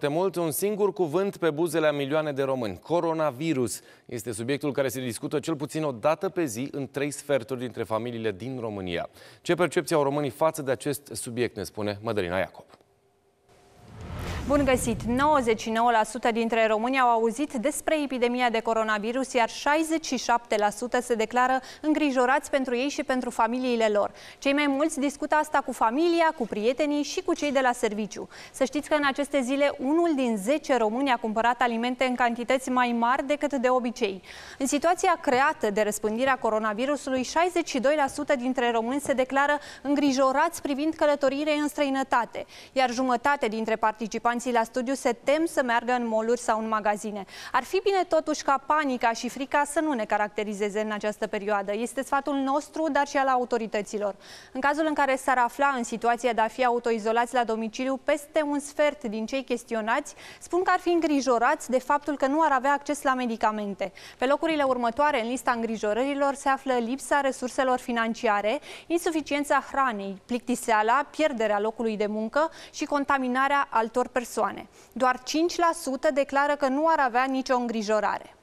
De mult, un singur cuvânt pe buzele a milioane de români. Coronavirus este subiectul care se discută cel puțin o dată pe zi în trei sferturi dintre familiile din România. Ce percepție au românii față de acest subiect, ne spune Mădălina Iacob. Bun găsit! 99% dintre români au auzit despre epidemia de coronavirus, iar 67% se declară îngrijorați pentru ei și pentru familiile lor. Cei mai mulți discută asta cu familia, cu prietenii și cu cei de la serviciu. Să știți că în aceste zile, unul din 10 români a cumpărat alimente în cantități mai mari decât de obicei. În situația creată de răspândirea coronavirusului, 62% dintre români se declară îngrijorați privind călătorire în străinătate, iar jumătate dintre participanți participanții la studiu se tem să meargă în moluri sau în magazine. Ar fi bine totuși ca panica și frica să nu ne caracterizeze în această perioadă. Este sfatul nostru, dar și al autorităților. În cazul în care s-ar afla în situația de a fi autoizolați la domiciliu, peste un sfert din cei chestionați spun că ar fi îngrijorați de faptul că nu ar avea acces la medicamente. Pe locurile următoare în lista îngrijorărilor se află lipsa resurselor financiare, insuficiența hranei, plictiseala, pierderea locului de muncă și contaminarea altor persoane persoane. Doar 5% declară că nu ar avea nicio îngrijorare.